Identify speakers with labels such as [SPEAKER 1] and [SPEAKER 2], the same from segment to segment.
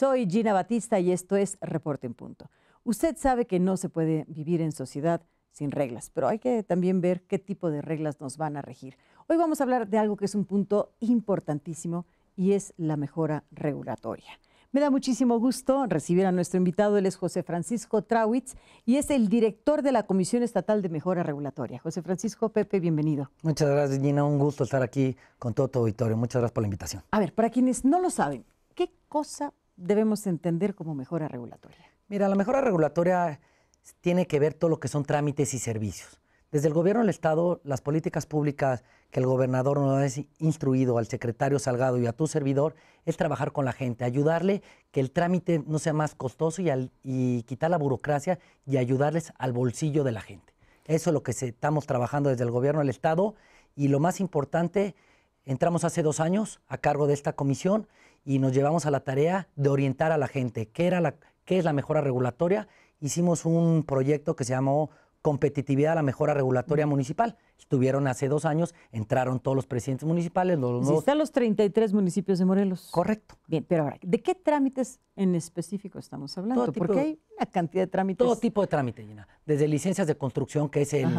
[SPEAKER 1] Soy Gina Batista y esto es Reporte en Punto. Usted sabe que no se puede vivir en sociedad sin reglas, pero hay que también ver qué tipo de reglas nos van a regir. Hoy vamos a hablar de algo que es un punto importantísimo y es la mejora regulatoria. Me da muchísimo gusto recibir a nuestro invitado, él es José Francisco Trawitz y es el director de la Comisión Estatal de Mejora Regulatoria. José Francisco, Pepe, bienvenido.
[SPEAKER 2] Muchas gracias, Gina, un gusto estar aquí con todo tu auditorio. Muchas gracias por la invitación.
[SPEAKER 1] A ver, para quienes no lo saben, ¿qué cosa debemos entender como mejora regulatoria?
[SPEAKER 2] Mira, la mejora regulatoria tiene que ver todo lo que son trámites y servicios. Desde el gobierno del Estado, las políticas públicas que el gobernador nos ha instruido al secretario Salgado y a tu servidor es trabajar con la gente, ayudarle que el trámite no sea más costoso y, quitar la burocracia y ayudarles al bolsillo de la gente. Eso es lo que estamos trabajando desde el gobierno del Estado y lo más importante, entramos hace dos años a cargo de esta comisión y nos llevamos a la tarea de orientar a la gente qué, era la, qué es la mejora regulatoria. Hicimos un proyecto que se llamó competitividad a la mejora regulatoria municipal. Estuvieron hace dos años, entraron todos los presidentes municipales. Los, Están
[SPEAKER 1] los 33 municipios de Morelos. Correcto. Bien, pero ahora, ¿de qué trámites en específico estamos hablando? Porque hay una cantidad de trámites. Todo tipo
[SPEAKER 2] de trámite, Gina. Desde licencias de construcción, que es el,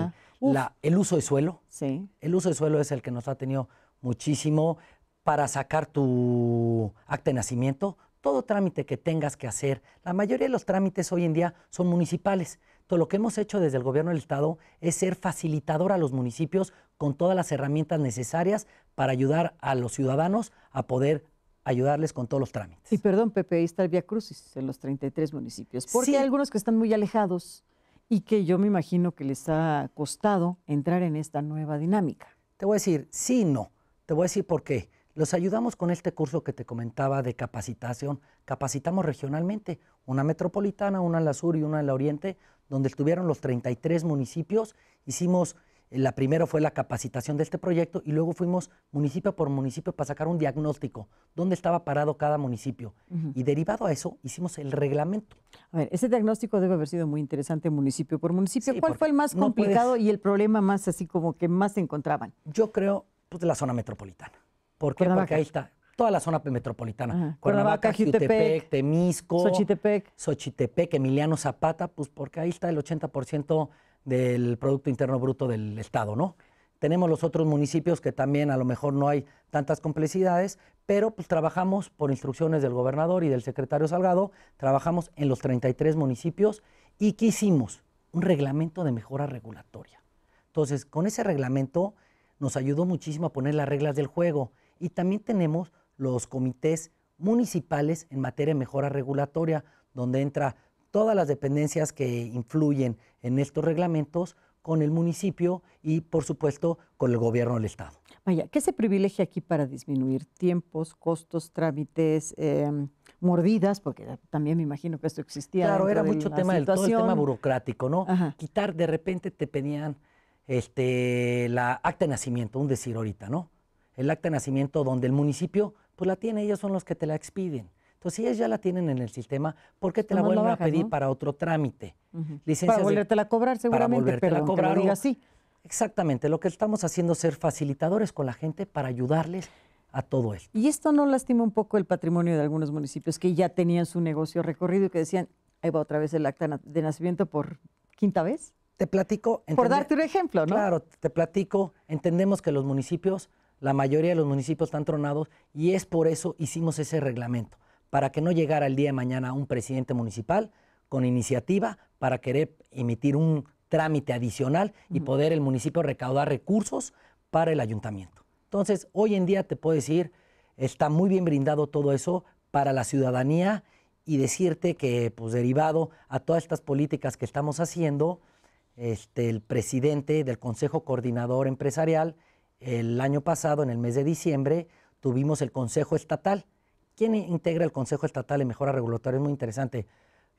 [SPEAKER 2] el uso de suelo. Sí. El uso de suelo es el que nos ha tenido muchísimo para sacar tu acta de nacimiento, todo trámite que tengas que hacer. La mayoría de los trámites hoy en día son municipales. Todo lo que hemos hecho desde el gobierno del Estado es ser facilitador a los municipios con todas las herramientas necesarias para ayudar a los ciudadanos
[SPEAKER 1] a poder ayudarles con todos los trámites. Y perdón, Pepe, ahí está el Via Crucis en los 33 municipios. Porque hay algunos que están muy alejados y que yo me imagino que les ha costado entrar en esta nueva dinámica. Te voy a decir, sí y no. Te voy a decir por qué. Los
[SPEAKER 2] ayudamos con este curso que te comentaba de capacitación. Capacitamos regionalmente, una metropolitana, una en la sur y una en la oriente, donde estuvieron los 33 municipios. Hicimos, eh, la primera fue la capacitación de este proyecto y luego fuimos municipio por municipio para sacar un
[SPEAKER 1] diagnóstico, dónde estaba parado cada municipio. Y derivado a eso, hicimos el reglamento. A ver, ese diagnóstico debe haber sido muy interesante municipio por municipio. ¿Cuál fue el más complicado y el problema más así como que más se encontraban? Yo creo, pues, de la zona metropolitana ¿Por qué? Porque ahí está
[SPEAKER 2] toda la zona metropolitana. Cuernavaca, Jutepec,
[SPEAKER 1] Temisco,
[SPEAKER 2] Xochitepec. Emiliano Zapata, pues porque ahí está el 80% del Producto Interno Bruto del Estado, ¿no? Tenemos los otros municipios que también a lo mejor no hay tantas complejidades, pero pues trabajamos por instrucciones del gobernador y del secretario Salgado, trabajamos en los 33 municipios y ¿qué hicimos? Un reglamento de mejora regulatoria. Entonces, con ese reglamento nos ayudó muchísimo a poner las reglas del juego y también tenemos los comités municipales en materia de mejora regulatoria, donde entra todas las dependencias que influyen en estos reglamentos con el municipio y, por supuesto, con el gobierno del Estado.
[SPEAKER 1] Vaya, ¿qué se privilegia aquí para disminuir tiempos, costos, trámites, em, mordidas? Porque también me imagino que esto existía. Claro, era mucho tema todo tema
[SPEAKER 2] burocrático, ¿no? Quitar, de repente te pedían este, la acta de nacimiento, un decir ahorita, ¿no? el acta de nacimiento donde el municipio pues la tiene, ellos son los que te la expiden. Entonces, si ellas ya la tienen en el sistema, ¿por qué te la vuelven a pedir para otro trámite?
[SPEAKER 1] para volvértela a cobrar seguramente, para pero a cobrar, así. Exactamente, lo que estamos haciendo es ser facilitadores con la gente para ayudarles a todo esto. ¿Y esto no lastima un poco el patrimonio de algunos municipios que ya tenían su negocio recorrido y que decían, ahí va otra vez el acta de nacimiento por quinta vez? Te platico. Por darte un ejemplo,
[SPEAKER 2] ¿no? Claro, te platico. Entendemos que los municipios la mayoría de los municipios están tronados y es por eso hicimos ese reglamento, para que no llegara el día de mañana un presidente municipal con iniciativa para querer emitir un trámite adicional y poder el municipio recaudar recursos para el ayuntamiento. Entonces, hoy en día te puedo decir, está muy bien brindado todo eso para la ciudadanía y decirte que, pues derivado a todas estas políticas que estamos haciendo, este, el presidente del Consejo Coordinador Empresarial el año pasado, en el mes de diciembre, tuvimos el Consejo Estatal. ¿Quién integra el Consejo Estatal de Mejora Regulatoria? Es muy interesante.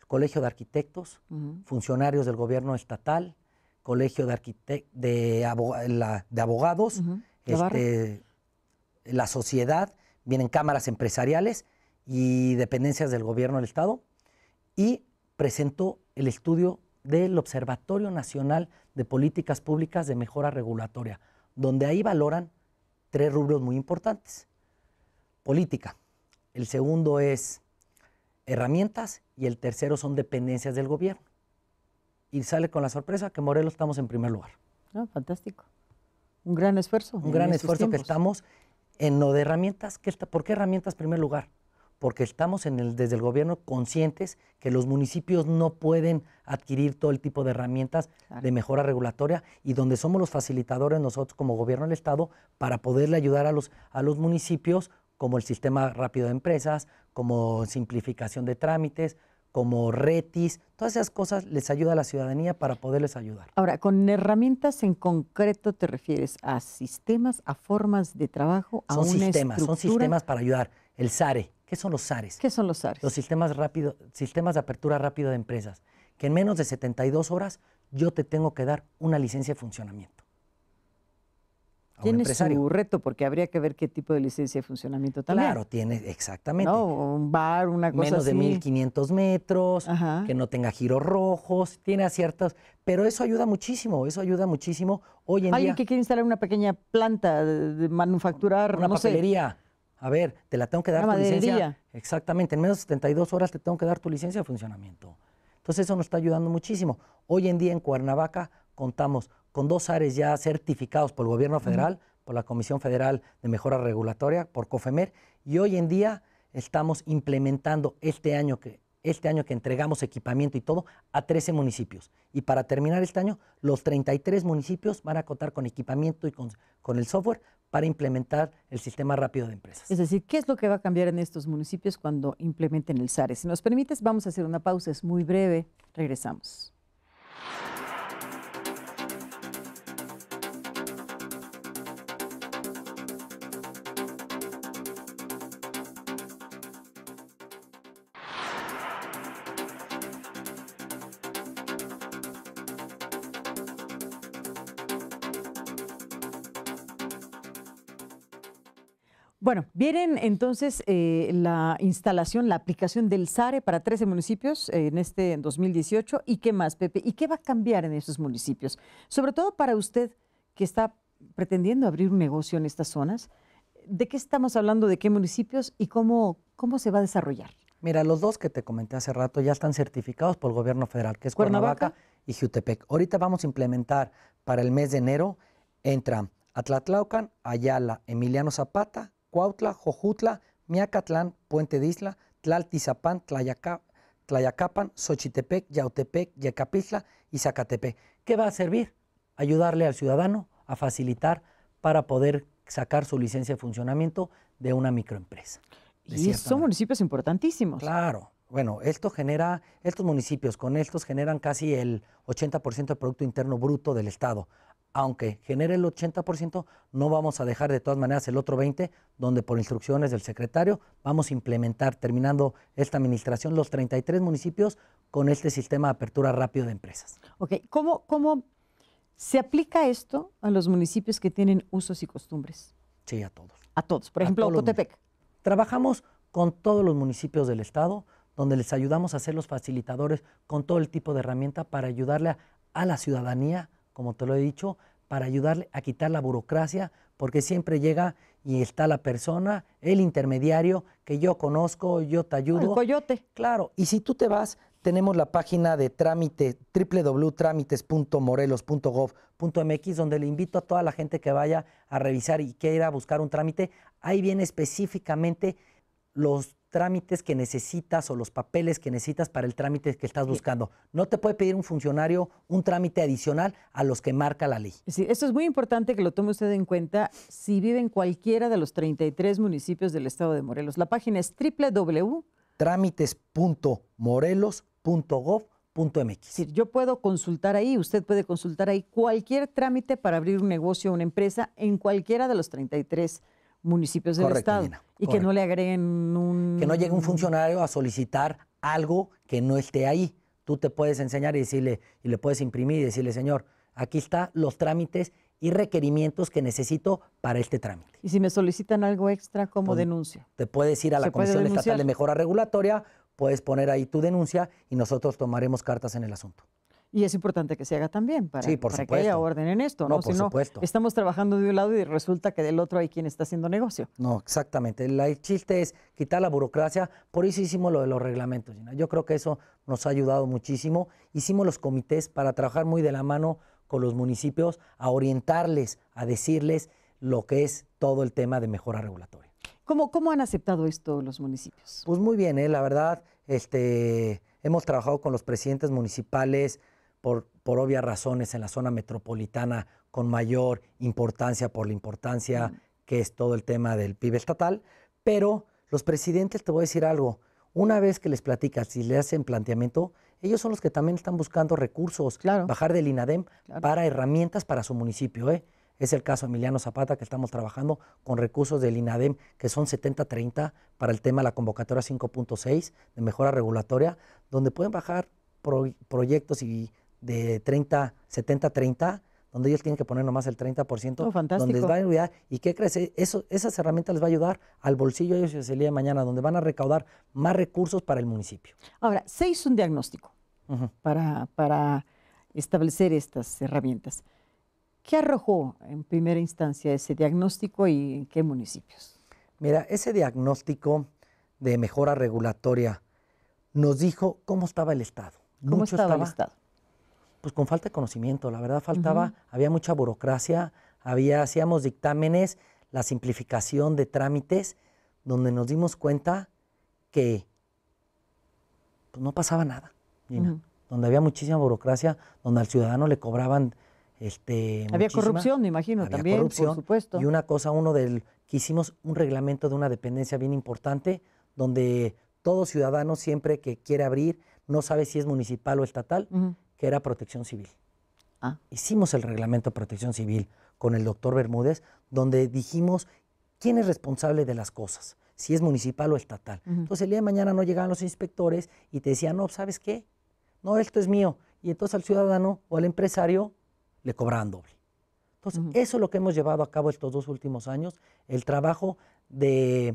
[SPEAKER 2] El Colegio de Arquitectos, funcionarios del gobierno estatal, Colegio de, de, Abogados, este, la sociedad, vienen cámaras empresariales y dependencias del gobierno del Estado. Y presentó el estudio del Observatorio Nacional de Políticas Públicas de Mejora Regulatoria donde ahí valoran tres rubros muy importantes. Política, el segundo es herramientas y el tercero son dependencias del gobierno. Y sale con la sorpresa que Morelos estamos en primer lugar. Ah, fantástico.
[SPEAKER 1] Un gran esfuerzo. Un gran esfuerzo que
[SPEAKER 2] estamos en lo de herramientas. ¿Por qué herramientas primer lugar? porque estamos desde el gobierno conscientes que los municipios no pueden adquirir todo el tipo de herramientas de mejora regulatoria y donde somos los facilitadores nosotros como gobierno del Estado para poderle ayudar a los, a los municipios como el sistema rápido de empresas, como simplificación de trámites, como
[SPEAKER 1] RETIS, todas esas cosas les ayuda a la ciudadanía para poderles ayudar. Ahora, con herramientas en concreto te refieres a sistemas, a formas de trabajo, a son sistemas, son sistemas para ayudar. El SARE, ¿Qué son los SARES? ¿Qué son los SARES? Los sistemas, rápido, sistemas de apertura
[SPEAKER 2] rápida de empresas, que en menos de 72 horas yo te tengo que dar una licencia de funcionamiento. Tiene un
[SPEAKER 1] reto, porque habría que ver qué tipo de licencia de funcionamiento también. Claro,
[SPEAKER 2] tiene, exactamente. No, un bar, una cosa Menos de 1500 metros, que no tenga giros rojos, tiene aciertos. Pero eso ayuda muchísimo, eso ayuda muchísimo. Hoy en Alguien que quiere instalar una pequeña planta de, de manufacturar, una no a ver, te la tengo que dar tu licencia. Exactamente, en menos de 72 horas te tengo que dar tu licencia de funcionamiento. Entonces eso nos está ayudando muchísimo. Hoy en día en Cuernavaca contamos con dos áreas ya certificados por el gobierno federal, por la Comisión Federal de Mejora Regulatoria, por COFEMER, y hoy en día estamos implementando este año que este año que entregamos equipamiento y todo a 13 municipios. Y para terminar este año, los 33 municipios van
[SPEAKER 1] a contar con equipamiento y con el software para implementar el sistema rápido de empresas. Es decir, ¿qué es lo que va a cambiar en estos municipios cuando implementen el SARE? Si nos permites, vamos a hacer una pausa, es muy breve, regresamos. Bueno, vienen entonces eh, la instalación, la aplicación del SARE para 13 municipios eh, en este 2018. ¿Y qué más, Pepe? ¿Y qué va a cambiar en esos municipios? Sobre todo para usted que está pretendiendo abrir un negocio en estas zonas. ¿De qué estamos hablando? ¿De qué municipios? ¿Y cómo, cómo se va a desarrollar? Mira, los dos que te comenté hace rato ya están certificados
[SPEAKER 2] por el gobierno federal, que es Cuernavaca, Cuernavaca y Jutepec. Ahorita vamos a implementar para el mes de enero, entra Atlatlaucan, Ayala, Emiliano Zapata, Cuautla, Jojutla, Miacatlán, Puente de Isla, Tlaltizapán, Tlayacapán, Tlayacapan, Xochitepec, Yautepec, Yecapixtla y Zacatepec. ¿Qué va a servir? Ayudarle al ciudadano a facilitar para poder sacar su licencia de funcionamiento de una microempresa. y son municipios importantísimos. Claro, bueno, esto genera, estos municipios con estos generan casi el 80% del Producto Interno Bruto del Estado. Aunque genere el 80%, no vamos a dejar de todas maneras el otro 20%, donde por instrucciones del secretario vamos a implementar, terminando esta administración, los 33 municipios con este sistema de apertura rápido de empresas.
[SPEAKER 1] Ok, ¿cómo, se aplica esto a los municipios que tienen usos y costumbres? Sí, a todos. A todos, por ejemplo, Cotepec.
[SPEAKER 2] Trabajamos con todos los municipios del estado, donde les ayudamos a ser los facilitadores con todo el tipo de herramienta para ayudarle a, la ciudadanía, como te lo he dicho, para ayudarle a quitar la burocracia, porque siempre llega y está la persona, el intermediario que yo conozco, yo te ayudo. El coyote. Claro, y si tú te vas, tenemos la página de trámite www.trámites.morelos.gov.mx donde le invito a toda la gente que vaya a revisar y quiera buscar un trámite. Ahí viene específicamente los trámites que necesitas o los papeles que necesitas para el trámite que estás buscando. No te puede pedir un funcionario un trámite adicional a los que marca la ley.
[SPEAKER 1] Sí, esto es muy importante que lo tome usted en cuenta si vive en cualquiera de los 33 municipios del estado de Morelos. La página es www.trámites.morelos.gov.mx. yo puedo consultar ahí, usted puede consultar ahí cualquier trámite para abrir un negocio o una empresa en cualquiera de los 33 municipios del Estado. y que no le agreguen un... Que no llegue un funcionario a solicitar algo que no esté ahí.
[SPEAKER 2] Tú te puedes enseñar y decirle, y le puedes imprimir y decirle, señor, aquí están los trámites y requerimientos que necesito para este trámite.
[SPEAKER 1] Y si me solicitan algo extra, como pues, denuncia?
[SPEAKER 2] Te puedes ir a la Comisión Estatal de Mejora Regulatoria, puedes poner ahí tu denuncia y nosotros tomaremos cartas en el asunto.
[SPEAKER 1] Y es importante que se haga también para, que haya orden en esto. No, estamos trabajando de un lado y resulta que del otro hay quien está haciendo negocio. No, exactamente. el
[SPEAKER 2] chiste es quitar la burocracia. Por eso hicimos lo de los reglamentos. Yo creo que eso nos ha ayudado muchísimo. Hicimos los comités para trabajar muy de la mano con los municipios, a orientarles, a decirles lo que es todo el tema de mejora regulatoria. ¿Cómo, cómo han aceptado esto los municipios? Pues muy bien, ¿eh? la verdad, este, hemos trabajado con los presidentes municipales, por, obvias razones en la zona metropolitana con mayor importancia por la importancia mm. que es todo el tema del PIB estatal, pero los presidentes, te voy a decir algo, una vez que les platicas y le hacen planteamiento, ellos son los que también están buscando recursos, bajar del INADEM para herramientas para su municipio. ¿eh? Es el caso de Emiliano Zapata, que estamos trabajando con recursos del INADEM, que son 70-30 para el tema de la convocatoria 5.6 de mejora regulatoria, donde pueden bajar proyectos y de 30, 70, 30, donde ellos tienen que poner nomás el 30%, oh, donde les va a ayudar. ¿Y qué crees? E, eso, esas herramientas les va a ayudar al bolsillo
[SPEAKER 1] de ellos el día de mañana, donde van a recaudar más recursos para el municipio. Ahora, se hizo un diagnóstico para, para establecer estas herramientas. ¿Qué arrojó en primera instancia ese diagnóstico y en qué municipios? Mira, ese
[SPEAKER 2] diagnóstico de mejora regulatoria nos dijo cómo estaba el Estado. ¿Cómo estaba, estaba el Estado? pues con falta de conocimiento, la verdad faltaba, había mucha burocracia, había, hacíamos dictámenes, la simplificación de trámites, donde nos dimos cuenta que pues, no pasaba nada, donde había muchísima burocracia, donde al ciudadano le cobraban... Este, había corrupción, me imagino, también, por supuesto. Y una cosa, uno del que hicimos un reglamento de una dependencia bien importante, donde todo ciudadano siempre que quiere abrir, no sabe si es municipal o estatal, que era protección civil. Ah. Hicimos el reglamento de protección civil con el doctor Bermúdez, donde dijimos quién es responsable de las cosas, si es municipal o estatal. Entonces el día de mañana no llegaban los inspectores y te decían, no, ¿sabes qué? No, esto es mío. Y entonces al ciudadano o al empresario le cobraban doble. Entonces, eso es lo que hemos llevado a cabo estos dos últimos años, el trabajo de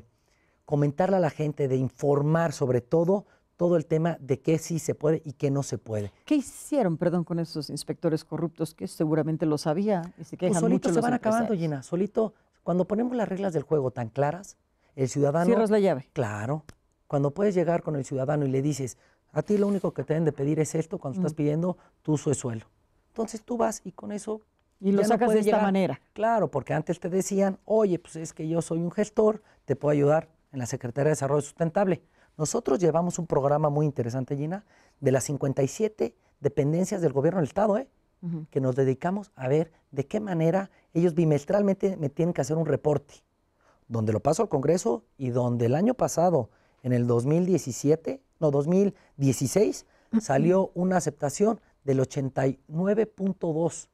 [SPEAKER 1] comentarle a la gente, de informar sobre todo todo el tema de qué sí se puede y qué no se puede. ¿Qué hicieron, perdón, con esos inspectores corruptos que seguramente lo sabía y se pues solito se van acabando, Gina. Solito, cuando ponemos las reglas del juego tan claras, el ciudadano...
[SPEAKER 2] Cierras la llave. Claro. Cuando puedes llegar con el ciudadano y le dices, a ti lo único que te deben de pedir es esto, cuando estás mm. pidiendo tu uso suelo. Entonces tú vas y con eso... Y lo sacas de esta manera. Claro, porque antes te decían, oye, pues es que yo soy un gestor, te puedo ayudar en la Secretaría de Desarrollo Sustentable nosotros llevamos un programa muy interesante, Gina, de las 57 dependencias del gobierno del Estado, ¿eh? que nos dedicamos a ver de qué manera ellos bimestralmente me tienen que hacer un reporte, donde lo paso al Congreso y donde el año pasado, en el 2017, no, 2016, salió una aceptación del 89.2.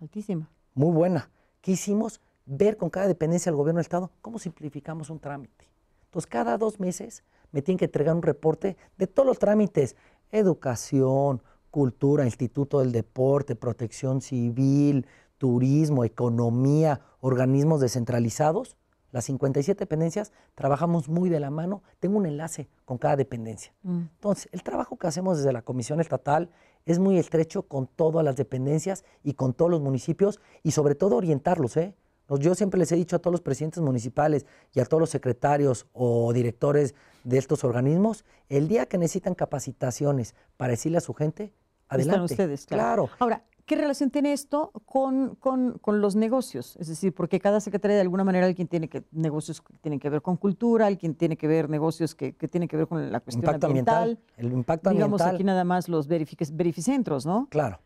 [SPEAKER 2] Altísima. Muy buena. Quisimos Ver con cada dependencia del gobierno del Estado cómo simplificamos un trámite. Entonces, cada dos meses me tienen que entregar un reporte de todos los trámites, educación, cultura, Instituto del Deporte, protección civil, turismo, economía, organismos descentralizados. Las 57 dependencias trabajamos muy de la mano, tengo un enlace con cada dependencia. Mm. Entonces, el trabajo que hacemos desde la Comisión Estatal es muy estrecho con todas las dependencias y con todos los municipios y sobre todo orientarlos, ¿eh? Yo siempre les he dicho a todos los presidentes municipales y a todos los secretarios o directores de estos organismos, el día que necesitan capacitaciones para decirle
[SPEAKER 1] a su gente, adelante. claro. Ahora, ¿qué relación tiene esto con, los negocios? Es decir, porque cada secretaria de alguna manera alguien tiene que negocios que tienen que ver con cultura, alguien tiene que ver negocios que, tienen que ver con la cuestión impacto ambiental.
[SPEAKER 2] El impacto Digamos aquí
[SPEAKER 1] nada más los verificentros, ¿no? Claro.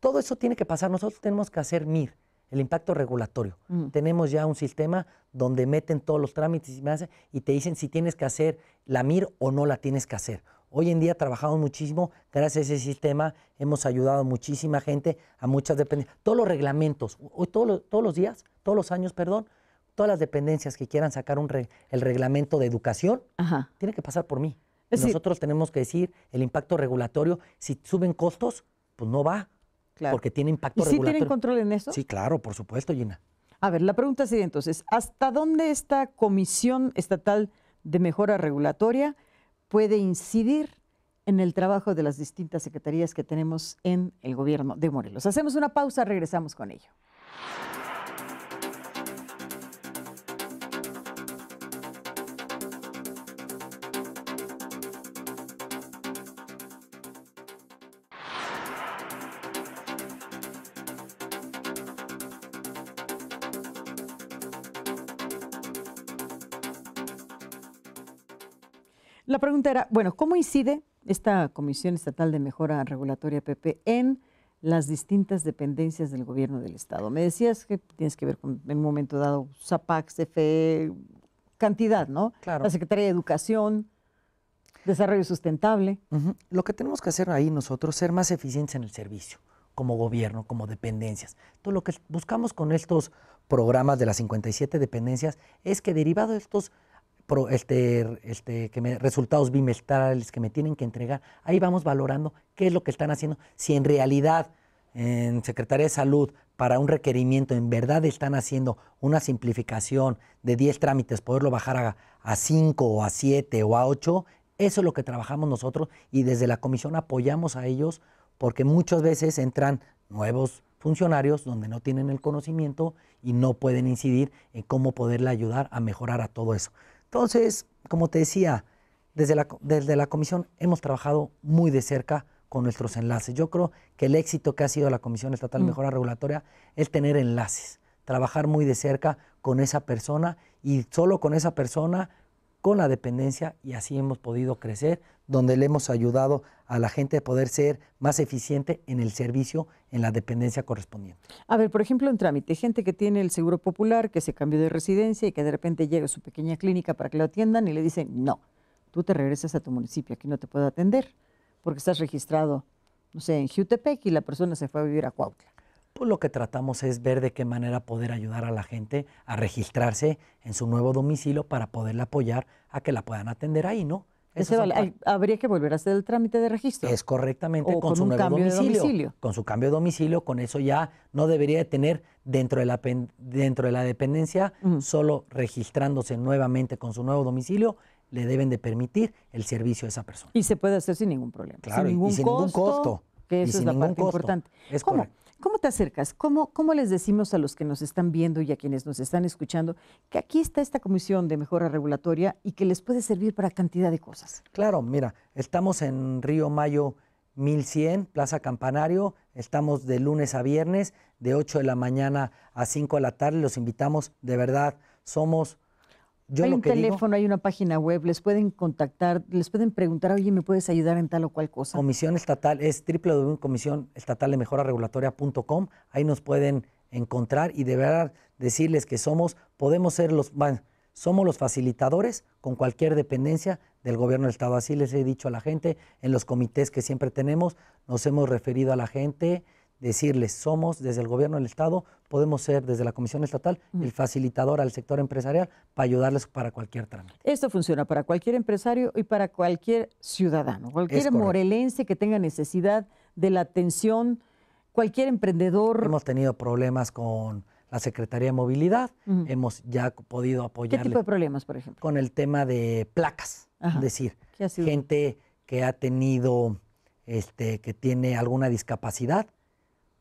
[SPEAKER 1] Todo eso tiene que pasar. Nosotros tenemos que hacer MIR.
[SPEAKER 2] El impacto regulatorio. Mm. Tenemos ya un sistema donde meten todos los trámites y te dicen si tienes que hacer la MIR o no la tienes que hacer. Hoy en día trabajamos muchísimo, gracias a ese sistema hemos ayudado a muchísima gente, a muchas dependencias. Todos los reglamentos, hoy todos los, todos los días, todos los años, perdón, todas las dependencias que quieran sacar un el reglamento de educación, tiene que pasar por mí. Nosotros tenemos que decir el impacto regulatorio,
[SPEAKER 1] si suben costos, pues no va porque tiene impacto ¿Y si ¿Sí tienen control en eso? Sí, claro, por supuesto, Gina. A ver, la pregunta sería entonces, ¿hasta dónde esta Comisión Estatal de Mejora Regulatoria puede incidir en el trabajo de las distintas secretarías que tenemos en el gobierno de Morelos? Hacemos una pausa, regresamos con ello. La pregunta era, bueno, ¿cómo incide esta Comisión Estatal de Mejora Regulatoria PP en las distintas dependencias del gobierno del Estado? Me decías que tienes que ver con, en un momento dado, ZAPAC, CFE, cantidad, ¿no? Claro. La Secretaría de Educación, Desarrollo Sustentable. Lo que tenemos que hacer ahí
[SPEAKER 2] nosotros, es ser más eficientes en el servicio como gobierno, como dependencias. Entonces, lo que buscamos con estos programas de las 57 dependencias es que derivado de estos este, este, que me, resultados bimestrales que me tienen que entregar. Ahí vamos valorando qué es lo que están haciendo, si en realidad en Secretaría de Salud para un requerimiento en verdad están haciendo una simplificación de 10 trámites, poderlo bajar a, a 5 o a 7 o a 8, eso es lo que trabajamos nosotros y desde la comisión apoyamos a ellos porque muchas veces entran nuevos funcionarios donde no tienen el conocimiento y no pueden incidir en cómo poderle ayudar a mejorar a todo eso. Entonces, como te decía, desde la, desde la comisión hemos trabajado muy de cerca con nuestros enlaces. Yo creo que el éxito que ha sido la Comisión Estatal de mm. Mejora Regulatoria es tener enlaces, trabajar muy de cerca con esa persona y solo con esa persona con la dependencia y así hemos podido crecer, donde le hemos ayudado a la gente a poder ser más eficiente en el servicio, en la dependencia correspondiente.
[SPEAKER 1] A ver, por ejemplo, en trámite, gente que tiene el seguro popular, que se cambió de residencia y que de repente llega a su pequeña clínica para que lo atiendan y le dicen, no, tú te regresas a tu municipio, aquí no te puedo atender, porque estás registrado, no sé, en Jutepec y la persona se fue a vivir a Cuautla pues lo que tratamos es ver de qué
[SPEAKER 2] manera poder ayudar a la gente a registrarse en su nuevo domicilio para poderle apoyar a que la puedan atender ahí, ¿no? Ese habría que volver a hacer el trámite de registro. Es correctamente con, su nuevo domicilio, Con su cambio de domicilio, con eso ya no debería de tener dentro de la, dentro de la dependencia, solo registrándose nuevamente con su nuevo domicilio, le deben de permitir el servicio a esa persona. Y se puede hacer sin ningún problema. Claro, sin ningún, y sin costo, ningún costo. Que eso es la parte importante. Es Correcto.
[SPEAKER 1] ¿Cómo te acercas? ¿Cómo, les decimos a los que nos están viendo y a quienes nos están escuchando que aquí está esta comisión de mejora regulatoria y que les puede servir para cantidad de cosas? Claro, mira, estamos en Río Mayo
[SPEAKER 2] 1100, Plaza Campanario. Estamos de lunes a viernes, de 8 de la mañana a 5 de la tarde. Los invitamos, de verdad, somos hay un teléfono, hay una página web, les
[SPEAKER 1] pueden contactar, les pueden preguntar, oye, ¿me puedes ayudar en tal o cual cosa? Comisión Estatal,
[SPEAKER 2] es www.comisionestataldemejoraregulatoria.com, ahí nos pueden encontrar y de verdad decirles que somos, podemos ser los, somos los facilitadores con cualquier dependencia del gobierno del Estado. Así les he dicho a la gente, en los comités que siempre tenemos, nos hemos referido a la gente, decirles, somos desde el gobierno del Estado, podemos ser desde la Comisión Estatal el facilitador al sector empresarial para ayudarles para cualquier trámite.
[SPEAKER 1] Esto funciona para cualquier empresario y para cualquier ciudadano, cualquier morelense que tenga necesidad de la atención, cualquier emprendedor. Hemos tenido problemas con
[SPEAKER 2] la Secretaría de Movilidad, hemos ya podido apoyar. ¿Qué tipo de problemas, por ejemplo? Con el tema de placas, es decir, gente que ha tenido, este, que tiene alguna discapacidad,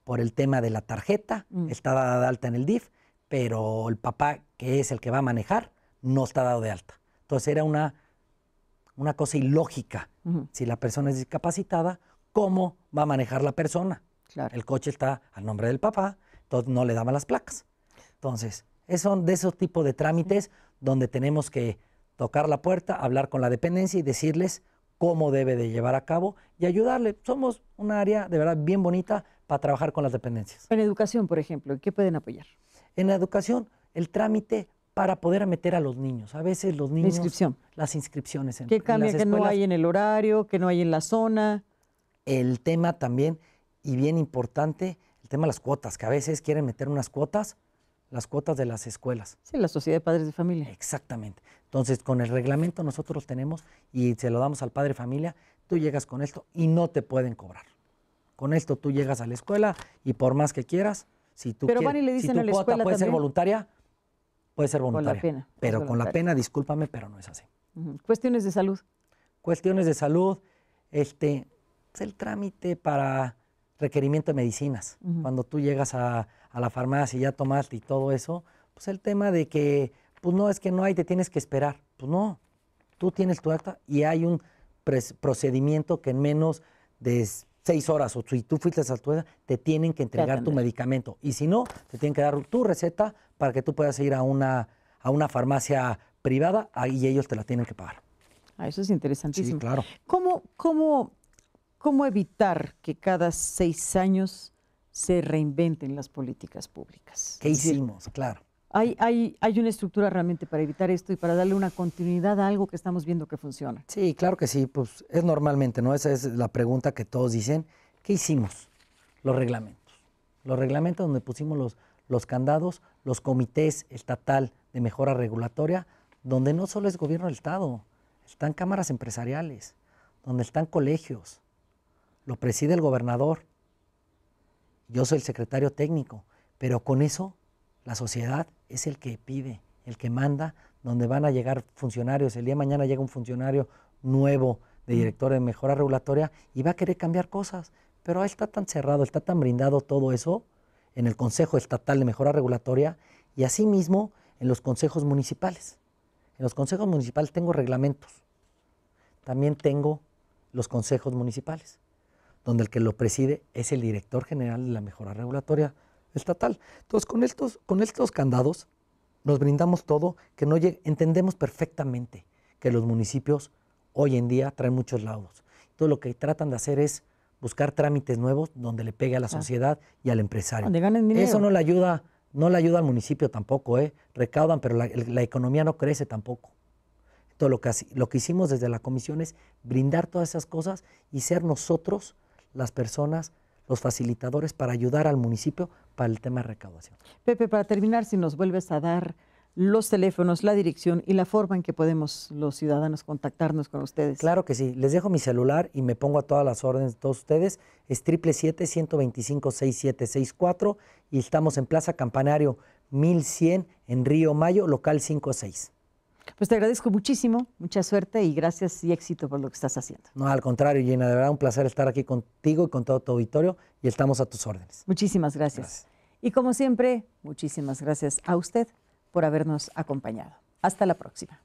[SPEAKER 2] por el tema de la tarjeta, mm. está dada de alta en el DIF, pero el papá, que es el que va a manejar, no está dado de alta. Entonces era una, una cosa ilógica. Si la persona es discapacitada, ¿cómo va a manejar la persona? El coche está al nombre del papá, entonces no le daban las placas. Entonces, son de esos tipos de trámites donde tenemos que tocar la puerta, hablar con la dependencia y decirles cómo debe de llevar a cabo y ayudarle. Somos un área de verdad bien bonita para trabajar con las dependencias. En educación, por ejemplo, ¿qué pueden apoyar? En la educación, el trámite para poder meter a los niños. A veces los niños... La inscripción. Las inscripciones. En, ¿Qué cambia que no hay
[SPEAKER 1] en el horario, que no hay en la zona? El
[SPEAKER 2] tema también, y bien importante, el tema de las cuotas, que a veces quieren meter unas cuotas, las cuotas de las escuelas. Sí, la sociedad de padres de familia. Exactamente. Entonces, con el reglamento nosotros tenemos y se lo damos al padre de familia, tú llegas con esto y no te pueden cobrar. Con esto tú llegas a la escuela y por más que quieras, si tú quieres, si tu puede ser voluntaria, puede ser voluntaria. Pero con la pena, discúlpame, pero no es así. Cuestiones de salud. Cuestiones de salud, este, es el trámite para requerimiento de medicinas. Cuando tú llegas a, la farmacia y ya tomaste y todo eso, pues el tema de que, pues no, es que no hay, te tienes que esperar. Pues no, tú tienes tu acta y hay un procedimiento que en menos de seis horas o si tú fuiste a edad, te tienen que entregar tu medicamento. Y si no, te tienen que dar tu receta para que tú puedas ir a una, a una farmacia privada y ellos te la tienen
[SPEAKER 1] que pagar. Ah, eso es interesantísimo. Sí, claro. ¿Cómo, cómo, cómo evitar que cada seis años se reinventen las políticas públicas? ¿Qué hicimos? Claro. Hay, una estructura realmente para evitar esto y para darle una continuidad a algo que estamos viendo que funciona.
[SPEAKER 2] Sí, claro que sí, pues es normalmente, ¿no? Esa es la pregunta que todos dicen. ¿Qué hicimos? Los reglamentos. Los reglamentos donde pusimos los, los candados, los comités estatal de mejora regulatoria, donde no solo es gobierno del Estado, están cámaras empresariales, donde están colegios, lo preside el gobernador, yo soy el secretario técnico, pero con eso la sociedad es el que pide, el que manda, donde van a llegar funcionarios. El día de mañana llega un funcionario nuevo de director de mejora regulatoria y va a querer cambiar cosas. Pero ahí está tan cerrado, está tan brindado todo eso en el Consejo Estatal de Mejora Regulatoria y asimismo en los consejos municipales. En los consejos municipales tengo reglamentos. También tengo los consejos municipales, donde el que lo preside es el director general de la mejora regulatoria, estatal. Entonces, con estos, con estos candados nos brindamos todo, que no entendemos perfectamente que los municipios hoy en día traen muchos laudos. Entonces, lo que tratan de hacer es buscar trámites nuevos donde le pegue a la sociedad y al empresario. Eso no le ayuda, no le ayuda al municipio tampoco, ¿eh? Recaudan, pero la, economía no crece tampoco. Entonces, lo que, lo que hicimos desde la comisión es brindar todas esas cosas y ser nosotros las personas, los facilitadores para ayudar al municipio para el tema de recaudación.
[SPEAKER 1] Pepe, para terminar, si nos vuelves a dar los teléfonos, la dirección y la forma en que podemos los ciudadanos contactarnos con ustedes. Claro que sí, les dejo mi celular y me pongo a todas las órdenes de todos ustedes.
[SPEAKER 2] Es 777-125-6764 y estamos en Plaza Campanario 1100 en Río Mayo, local 56. Pues te agradezco muchísimo,
[SPEAKER 1] mucha suerte y gracias y éxito por lo que estás haciendo. No, al contrario, Gina, de verdad un placer estar aquí contigo y con todo tu auditorio y estamos a tus órdenes. Muchísimas gracias. gracias. Y como siempre, muchísimas gracias a usted por habernos acompañado. Hasta la próxima.